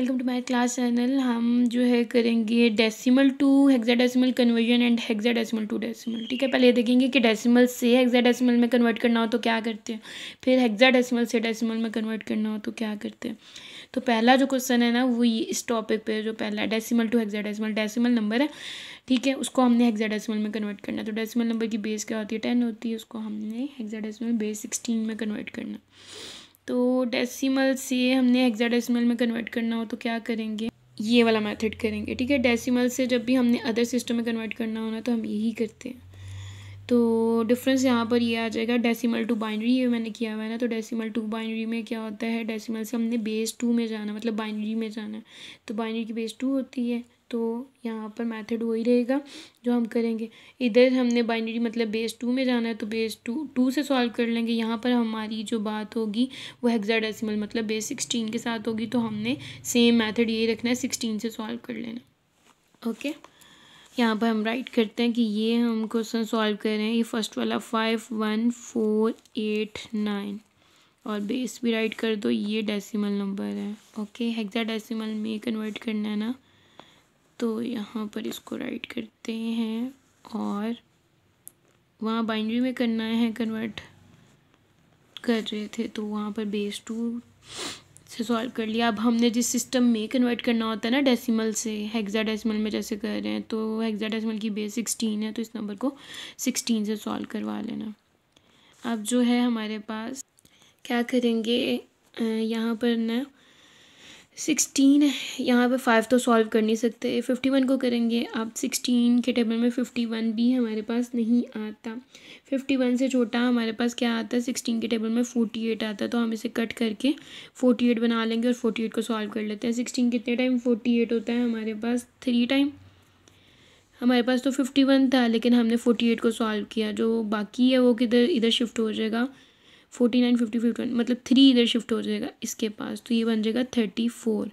welcome to my class channel हम जो है करेंगे decimal to hexadecimal conversion and hexadecimal to decimal ठीक है पहले देखेंगे कि डेसिमल से हेक्साडेसिमल में कन्वर्ट करना हो तो क्या करते हैं फिर हेक्साडेसिमल से डेसिमल में कन्वर्ट करना हो तो क्या करते हैं तो पहला जो क्वेश्चन है ना वो ये इस टॉपिक पर जो पहला decimal to hexadecimal decimal number है ठीक है उसको हमने हेक्साडेसिमल में कन्वर्ट करना है तो डेसिमल नंबर की बेस क्या होती है टेन होती है उसको हमने हेक्साडेसिमल बेस सिक्सटीन में कन्वर्ट करना है तो डेसिमल से हमने हेक्साडेसिमल में कन्वर्ट करना हो तो क्या करेंगे ये वाला मेथड करेंगे ठीक है डेसिमल से जब भी हमने अदर सिस्टम में कन्वर्ट करना होना तो हम यही करते हैं तो डिफरेंस यहाँ पर ये यह आ जाएगा डेसिमल टू बाइनरी ये मैंने किया हुआ है ना तो डेसिमल टू बाइनरी में क्या होता है डेसिमल से हमने बेस टू में जाना मतलब बाइनरी में जाना है तो बाइनरी की बेस टू होती है तो यहाँ पर मेथड वही रहेगा जो हम करेंगे इधर हमने बाइनरी मतलब बेस टू में जाना है तो बेस टू टू से सॉल्व कर लेंगे यहाँ पर हमारी जो बात होगी वो हेक्साडेसिमल मतलब बेस सिक्सटीन के साथ होगी तो हमने सेम मेथड ये रखना है सिक्सटीन से सॉल्व कर लेना ओके यहाँ पर हम राइट करते हैं कि ये हम क्वेश्चन सॉल्व कर रहे हैं ये फर्स्ट वाला five one four eight nine और बेस भी राइट कर दो ये डेसिमल नंबर है ओके हेक्सा डेसिमल में कन्वर्ट करना है ना तो यहाँ पर इसको राइट करते हैं और वहाँ बाइंड्री में करना है कन्वर्ट कर रहे थे तो वहाँ पर बेस टू से सॉल्व कर लिया अब हमने जिस सिस्टम में कन्वर्ट करना होता है ना डेसिमल से हेक्सा डेसिमल में जैसे कर रहे हैं तो हेक्सा डेसिमल की बेस सिक्सटीन है तो इस नंबर को सिक्सटीन से सॉल्व करवा लेना अब जो है हमारे पास क्या करेंगे यहाँ पर ना सिक्सटीन यहाँ पे फाइव तो सॉल्व कर नहीं सकते फिफ्टी वन को करेंगे आप सिक्सटीन के टेबल में फिफ्टी वन भी हमारे पास नहीं आता फिफ्टी वन से छोटा हमारे पास क्या आता है सिक्सटीन के टेबल में फोर्टी एट आता है तो हम इसे कट करके फोर्टी एट बना लेंगे और फोर्टी एट को सॉल्व कर लेते हैं सिक्सटीन कितने टाइम फोर्टी एट होता है हमारे पास थ्री टाइम हमारे पास तो फिफ्टी वन था लेकिन हमने फोर्टी एट को सॉल्व किया जो बाकी है वो किधर इधर शिफ्ट हो जाएगा फोर्टी नाइन फिफ्टी फिफ्टी मतलब थ्री इधर शिफ्ट हो जाएगा इसके पास तो ये बन जाएगा थर्टी फोर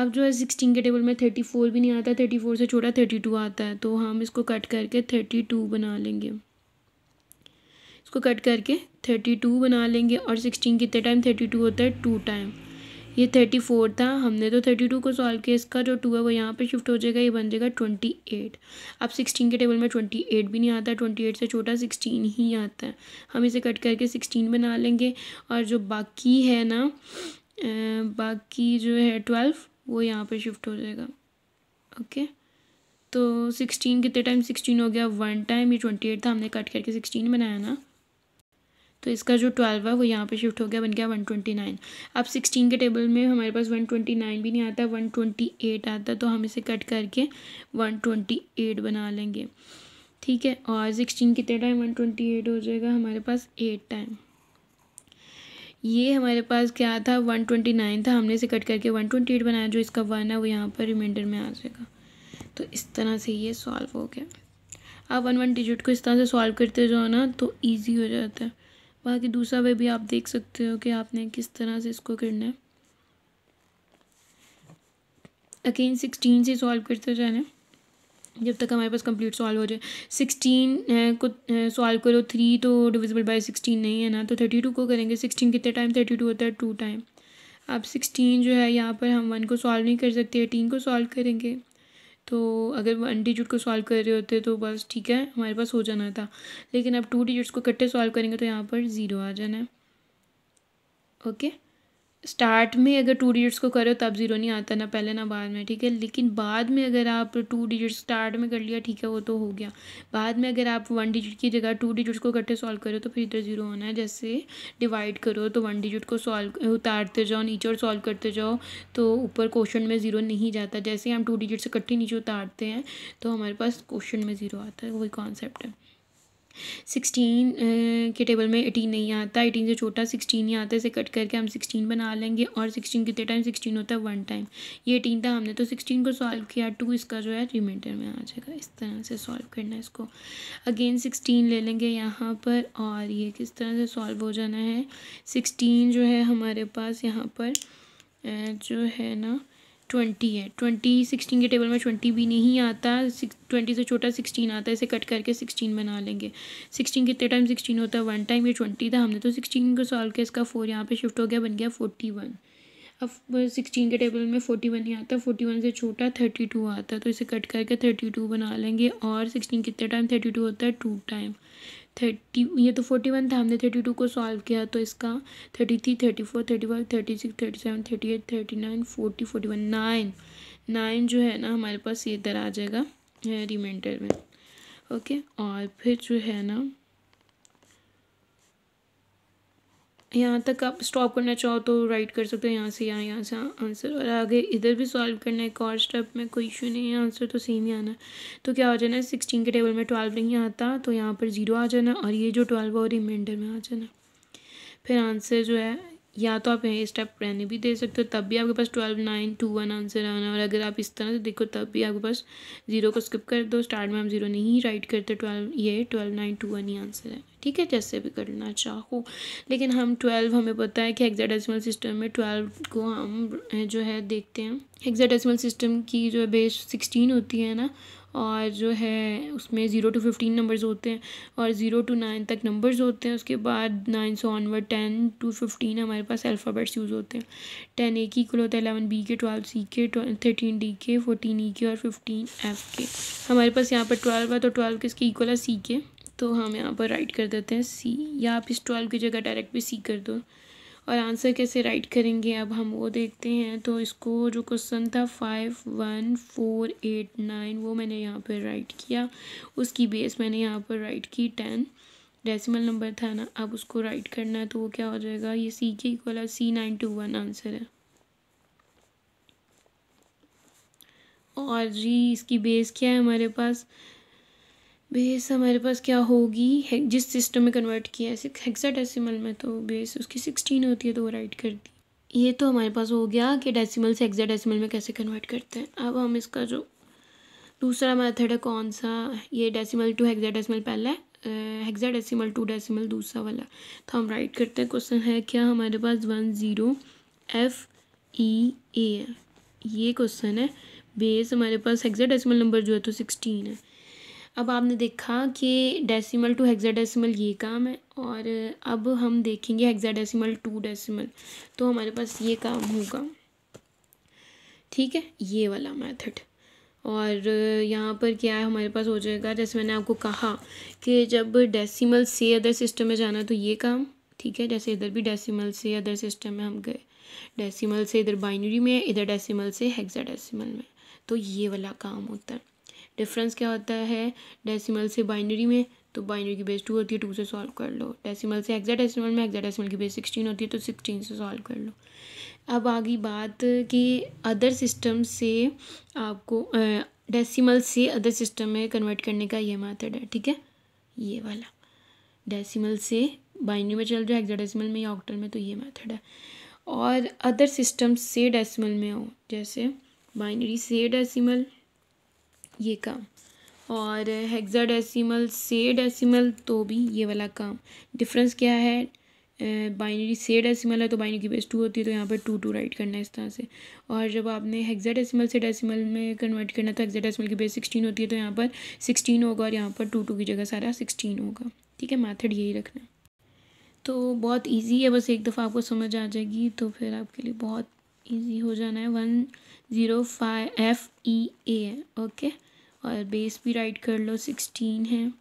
अब जो है सिक्सटीन के टेबल में थर्टी फोर भी नहीं आता थर्टी फोर से छोटा थर्टी टू आता है तो हम इसको कट करके थर्टी टू बना लेंगे इसको कट करके थर्टी टू बना लेंगे और सिक्सटीन कितने टाइम थर्टी टू होता है टू टाइम ये थर्टी फोर था हमने तो थर्टी टू को सॉल्व किया इसका जो टू है वो यहाँ पे शिफ्ट हो जाएगा ये बन जाएगा ट्वेंटी एट अब सिक्सटीन के टेबल में ट्वेंटी एट भी नहीं आता ट्वेंटी एट से छोटा सिक्सटीन ही आता है हम इसे कट करके सिक्सटीन बना लेंगे और जो बाकी है ना बाकी जो है ट्वेल्व वो यहाँ पर शिफ्ट हो जाएगा ओके तो सिक्सटीन कितने टाइम सिक्सटीन हो गया वन टाइम ये ट्वेंटी एट था हमने कट करके सिक्सटीन बनाया ना तो इसका जो ट्वेल्व है वो यहाँ पे शिफ्ट हो गया बन गया वन ट्वेंटी नाइन अब सिक्सटीन के टेबल में हमारे पास वन ट्वेंटी नाइन भी नहीं आता वन ट्वेंटी एट आता तो हम इसे कट करके वन ट्वेंटी एट बना लेंगे ठीक है और सिक्सटीन कितने टाइम वन ट्वेंटी एट हो जाएगा हमारे पास एट टाइम ये हमारे पास क्या था वन ट्वेंटी नाइन था हमने इसे कट करके वन ट्वेंटी एट बनाया जो इसका वन है वो यहाँ पर रिमाइंडर में आ जाएगा तो इस तरह से ये सॉल्व हो गया आप वन वन डिजिट को इस तरह से सॉल्व करते जाओ ना तो ईजी हो जाता है बाकी दूसरा वे भी आप देख सकते हो कि आपने किस तरह से इसको करना है अगेन सिक्सटीन से सॉल्व करते जाना जब तक हमारे पास कंप्लीट सॉल्व हो जाए सिक्सटीन को सॉल्व करो थ्री तो डिविजिबल बाय सिक्सटीन नहीं है ना तो थर्टी टू को करेंगे सिक्सटीन कितने टाइम थर्टी टू होता है टू टाइम अब सिक्सटीन जो है यहाँ पर हम वन को सॉल्व नहीं कर सकते एटीन को सॉल्व करेंगे तो अगर वन डिजिट को सॉल्व कर रहे होते तो बस ठीक है हमारे पास हो जाना था लेकिन अब टू डिजिट्स को इकट्ठे सॉल्व करेंगे तो यहाँ पर ज़ीरो आ जाना है ओके स्टार्ट में अगर टू डिजिट्स को करो तब ज़ीरो नहीं आता ना पहले ना बाद में ठीक है लेकिन बाद में अगर आप टू डिजिट स्टार्ट में कर लिया ठीक है वो तो हो गया बाद में अगर आप वन डिजिट की जगह टू डिजिट्स को इकट्ठे सॉल्व करो तो फिर इधर ज़ीरो होना है जैसे डिवाइड करो तो वन डिजिट को सॉल्व उतारते जाओ नीचे और सॉल्व करते जाओ तो ऊपर क्वेश्चन में ज़ीरो नहीं जाता जैसे हम टू डिजिट्स इकट्ठे नीचे उतारते हैं तो हमारे पास क्वेश्चन में ज़ीरो आता है वही कॉन्सेप्ट है सिक्सटीन के टेबल में एटीन नहीं आता एटीन से छोटा सिक्सटीन ही आता है इसे कट करके हम सिक्सटीन बना लेंगे और सिक्सटीन कितने टाइम सिक्सटीन होता है वन टाइम ये एटीन था हमने तो सिक्सटीन को सॉल्व किया टू इसका जो है रिमाइंडर में आ जाएगा इस तरह से सॉल्व करना है इसको अगेन सिक्सटीन ले लेंगे यहाँ पर और ये किस तरह से सॉल्व हो जाना है सिक्सटीन जो है हमारे पास यहाँ पर जो है ना ट्वेंटी है ट्वेंटी सिक्सटीन के टेबल में ट्वेंटी भी नहीं आता ट्वेंटी से छोटा सिक्सटीन आता है इसे कट करके सिक्सटीन बना लेंगे सिक्सटीन कितने टाइम सिक्सटीन होता है वन टाइम ये ट्वेंटी था हमने तो सिक्सटीन को सॉल्व किया इसका फोर यहाँ पे शिफ्ट हो गया बन गया फोर्टी वन अब सिक्सटीन के टेबल में फोर्टी वन ही आता है फोर्टी वन से छोटा थर्टी टू आता है तो इसे कट करके थर्टी टू बना लेंगे और सिक्सटीन कितने टाइम थर्टी टू होता है टू टाइम थर्टी ये तो फोर्टी वन था हमने थर्टी टू को सॉल्व किया तो इसका thirty three thirty four thirty five thirty six thirty seven thirty eight thirty nine forty forty one nine nine जो है ना हमारे पास ये इधर आ जाएगा रिमाइंडर में ओके और फिर जो है ना यहाँ तक आप स्टॉप करना चाहो तो राइट कर सकते हो यहाँ से यहाँ यहाँ से आंसर और आगे इधर भी सॉल्व करना है एक और स्टेप में कोई इशू नहीं है आंसर तो सेम ही आना है तो क्या हो जाना है सिक्सटीन के टेबल में ट्वेल्व नहीं आता तो यहाँ पर जीरो आ जाना और ये जो ट्वेल्व है वो रिमाइंडर में आ जाना फिर आंसर जो है या तो आप ये स्टेप रहने भी दे सकते हो तब भी आपके पास twelve nine two one answer आना और अगर आप इस तरह से देखो तब भी आपके पास जीरो को स्किप कर दो स्टार्ट में आप जीरो नहीं राइट करते ट्वेल्व ये ट्वेल्व नाइन टू वन ही आंसर है ठीक है जैसे भी करना चाहो लेकिन हम ट्वेल्व हमें पता है कि एग्जाडेसिमल सिस्टम में ट्वेल्व को हम जो है देखते हैं हेक्साडेसिमल सिस्टम की जो है बेस सिक्सटीन होती है ना और जो है उसमें ज़ीरो टू फिफ्टीन नंबर्स होते हैं और ज़ीरो टू नाइन तक नंबर्स होते हैं उसके बाद नाइन सौ ऑनवर्ड टेन टू फिफ्टीन हमारे पास अल्फ़ाबेट्स यूज़ होते हैं टेन ए की इक्वल होता है एलेवन बी के ट्वेल्व सी के थर्टीन डी के फोर्टीन ई e के और फिफ्टीन एफ के हमारे पास यहाँ पर ट्वेल्व है तो ट्वेल्व किसके इक्वल है सी के तो हम यहाँ पर राइट कर देते हैं सी या आप इस ट्वेल्व की जगह डायरेक्ट भी सी कर दो और आंसर कैसे राइट करेंगे अब हम वो देखते हैं तो इसको जो क्वेश्चन था five one four eight nine वो मैंने यहाँ पर राइट किया उसकी बेस मैंने यहाँ पर राइट की टेन डेसिमल नंबर था ना अब उसको राइट करना है तो वो क्या हो जाएगा ये सी के इक्वल है C nine two one answer है और जी इसकी बेस क्या है हमारे पास बेस हमारे पास क्या होगी जिस सिस्टम में कन्वर्ट किया है हेक्सा डेसिमल में तो बेस उसकी सिक्सटीन होती है तो वो राइट कर दी ये तो हमारे पास हो गया कि डेसिमल से हेक्साडेसिमल में कैसे कन्वर्ट करते हैं अब हम इसका जो दूसरा मेथड है कौन सा ये डेसिमल टू हेक्साडेसिमल पहला है हेक्साडेसिमल टू डेसिमल दूसरा वाला तो हम राइट करते हैं क्वेश्चन है क्या हमारे पास one zero F E A ये क्वेश्चन है बेस हमारे पास हेक्साडेसिमल नंबर जो है तो सिक्सटीन है अब आपने देखा कि डेसिमल टू हेक्साडेसिमल ये काम है और अब हम देखेंगे हेक्साडेसिमल टू डेसिमल तो हमारे पास ये काम होगा ठीक है ये वाला मेथड और यहाँ पर क्या है हमारे पास हो जाएगा जैसे मैंने आपको कहा कि जब डेसिमल से अदर सिस्टम में जाना तो ये काम ठीक है जैसे इधर भी डेसिमल से अदर सिस्टम में हम गए डेसिमल से इधर बाइनरी में इधर डेसिमल से हेक्साडेसिमल में तो ये वाला काम होता है डिफरेंस क्या होता है डेसिमल से बाइनरी में तो बाइनरी की बेस टू होती है टू से सॉल्व कर लो डेसिमल से एग्जैक्ट डेसिमल में एग्जैक्ट डेसिमल की बेस सिक्सटीन होती है तो सिक्सटीन से सॉल्व कर लो अब आ गई बात कि अदर सिस्टम से आपको डेसिमल से अदर सिस्टम में कन्वर्ट करने का ये मेथड है ठीक है ये वाला डेसिमल से बाइनरी में चल जाए है हेक्साडेसिमल में या ऑक्टल में तो ये मेथड है और अदर सिस्टम से डेसिमल में हो जैसे बाइनरी से डेसिमल ये काम और हेक्सा डेसीमल से डेसीमल तो भी ये वाला काम डिफरेंस क्या है बाइनरी से डेसीमल है तो बाइनरी की बेस टू होती है तो यहाँ पर टू टू राइट करना है इस तरह से और जब आपने हेक्सा डेसीमल से डेसीमल में कन्वर्ट करना तो हेक्सा डेसीमल की बेस सिक्सटीन होती है तो यहाँ पर सिक्सटीन होगा और यहाँ पर टू टू की जगह सारा सिक्सटीन होगा ठीक है मैथड यही रखना तो बहुत ईजी है बस एक दफ़ा आपको समझ आ जाएगी तो फिर आपके लिए बहुत ईजी हो जाना है one zero five F E A okay और बेस भी राइट कर लो सिक्सटीन है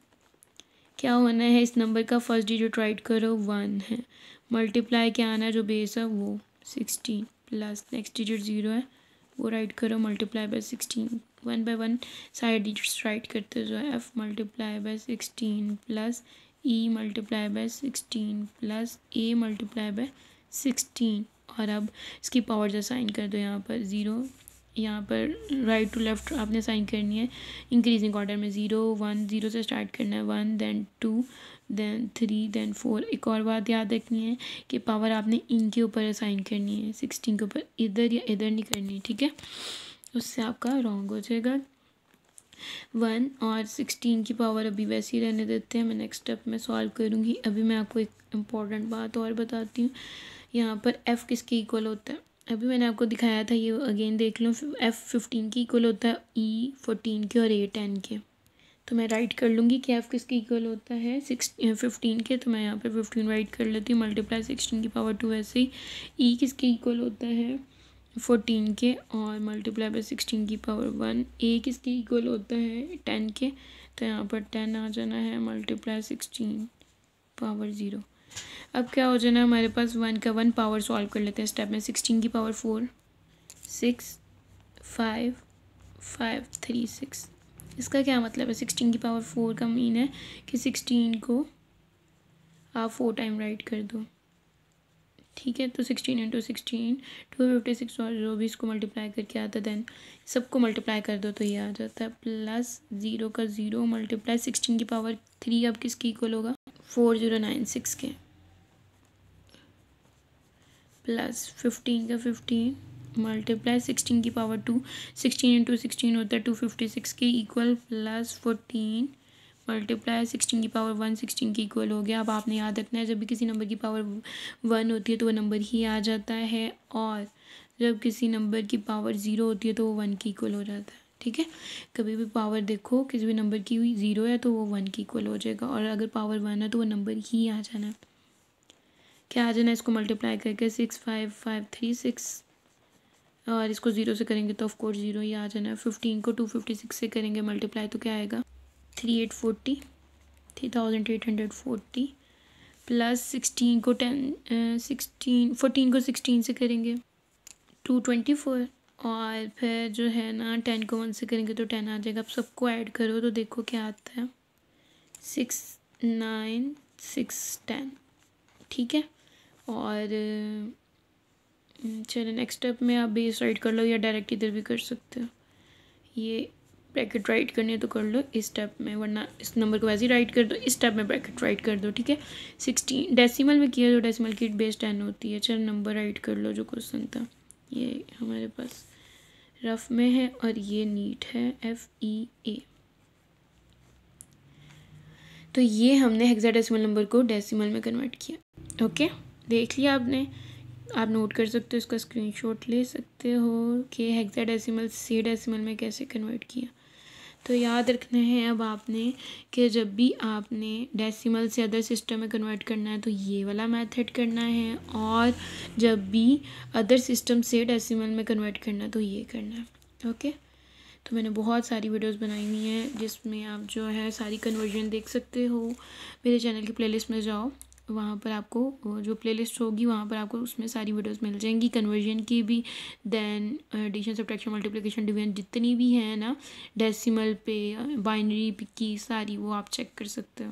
क्या होना है इस नंबर का फर्स्ट डिजिट राइट करो वन है मल्टीप्लाई क्या आना है जो बेस है वो sixteen plus next digit zero है वो राइट करो multiply by sixteen one by one सारे डिजिट्स राइट करते जो है F multiply by sixteen plus E multiply by sixteen plus A multiply by sixteen और अब इसकी पावर जो साइन कर दो यहाँ पर ज़ीरो यहाँ पर राइट टू लेफ़्ट आपने साइन करनी है इंक्रीजिंग ऑर्डर में ज़ीरो वन ज़ीरो से स्टार्ट करना है one then two then three then four एक और बात याद रखनी है कि पावर आपने इनके ऊपर असाइन करनी है सिक्सटीन के ऊपर इधर या इधर नहीं करनी है ठीक है उससे आपका रॉन्ग हो जाएगा वन और सिक्सटीन की पावर अभी वैसे ही रहने देते हैं मैं नेक्स्ट स्टेप में सॉल्व करूँगी अभी मैं आपको एक इम्पॉर्टेंट बात और बताती हूँ यहाँ पर एफ़ किसके इक्वल होता है अभी मैंने आपको दिखाया था ये अगेन देख लो एफ़ फिफ्टीन की इक्वल होता है ई फोर्टीन के और ए टेन के तो मैं राइट कर लूँगी कि एफ़ किसके इक्वल होता है सिक्स फिफ्टीन uh, के तो मैं यहाँ पे फिफ्टीन राइट कर लेती हूँ मल्टीप्लाई सिक्सटीन की पावर टू ऐसे ही ई किसके इक्वल होता है फोर्टीन के और मल्टीप्लाई बाई सिक्सटीन की पावर वन ए किसके इक्वल होता है टेन के तो यहाँ पर टेन आ जाना है मल्टीप्लाई सिक्सटीन पावर ज़ीरो अब क्या हो जाना हमारे पास वन का वन पावर सॉल्व कर लेते हैं स्टेप में सिक्सटीन की power four six five five three six इसका क्या मतलब है सिक्सटीन की पावर फोर का मीन है कि सिक्सटीन को आप फोर टाइम राइट कर दो ठीक है तो sixteen into sixteen two fifty six और जो भी इसको मल्टीप्लाई करके आता है देन सबको मल्टीप्लाई कर दो तो ये आ जाता है प्लस ज़ीरो का ज़ीरो मल्टीप्लाई सिक्सटीन की पावर थ्री अब किसकी इक्वल होगा फोर ज़ीरो नाइन सिक्स के प्लस फिफ्टीन का फिफ्टीन मल्टीप्लाई सिक्सटीन की power two sixteen into sixteen होता है टू फिफ्टी सिक्स के equal plus fourteen multiply sixteen की पावर वन सिक्सटीन के इक्वल हो गया अब आपने याद रखना है जब भी किसी नंबर की पावर वन होती है तो वो नंबर ही आ जाता है और जब किसी नंबर की पावर ज़ीरो होती है तो वो वन के इक्वल हो जाता है ठीक है कभी भी पावर देखो किसी भी नंबर की हुई ज़ीरो है तो वो वन की इक्वल हो जाएगा और अगर पावर वन है तो वो नंबर ही आ जाना है क्या आ जाना है इसको मल्टीप्लाई करके six five five three six और इसको ज़ीरो से करेंगे तो ऑफकोर्स ज़ीरो ही आ जाना है फिफ्टीन को टू फिफ्टी सिक्स से करेंगे मल्टीप्लाई तो क्या आएगा three eight forty three thousand eight hundred forty plus sixteen को टेन सिक्सटीन फोर्टीन को सिक्सटीन से करेंगे टू ट्वेंटी फोर और फिर जो है ना टेन को वन से करेंगे तो टेन आ जाएगा आप सबको ऐड करो तो देखो क्या आता है सिक्स नाइन सिक्स टेन ठीक है और हम्म, चलो नेक्स्ट स्टेप में आप बेस राइट कर लो या डायरेक्ट इधर भी कर सकते हो ये ब्रैकेट राइट करनी है तो कर लो इस स्टेप में वरना इस नंबर को वैसे ही राइट कर दो इस स्टेप में ब्रैकेट राइट कर दो ठीक है सिक्सटीन डेसिमल में किया जो तो डेसिमल की बेस टेन होती है चलो नंबर राइट कर लो जो क्वेश्चन था ये हमारे पास रफ़ में है और ये नीट है एफ़ ई ए तो ये हमने हेक्साडेसिमल नंबर को डेसिमल में कन्वर्ट किया ओके देख लिया आपने आप नोट कर सकते हो इसका स्क्रीनशॉट ले सकते हो कि हेक्साडेसिमल से डेसिमल में कैसे कन्वर्ट किया तो याद रखना है अब आपने कि जब भी आपने डेसिमल से अदर सिस्टम में कन्वर्ट करना है तो ये वाला मेथड करना है और जब भी अदर सिस्टम से डेसिमल में कन्वर्ट करना है तो ये करना है ओके तो मैंने बहुत सारी वीडियोस बनाई हुई हैं जिसमें आप जो है सारी कन्वर्जन देख सकते हो मेरे चैनल की प्लेलिस्ट में जाओ वहाँ पर आपको जो प्लेलिस्ट होगी वहाँ पर आपको उसमें सारी वीडियोस मिल जाएंगी कन्वर्जन की भी then addition subtraction multiplication division जितनी भी हैं ना डेसिमल पे बाइनरी की सारी वो आप चेक कर सकते हो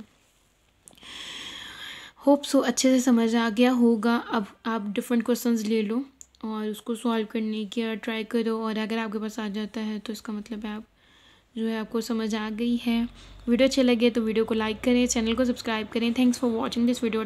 होप सो अच्छे से समझ आ गया होगा अब आप डिफरेंट क्वेश्चन ले लो और उसको सॉल्व करने की ट्राई करो और अगर आपके पास आ जाता है तो इसका मतलब है आप जो है आपको समझ आ गई है वीडियो अच्छे लगे तो वीडियो को लाइक करें चैनल को सब्सक्राइब करें thanks for watching this video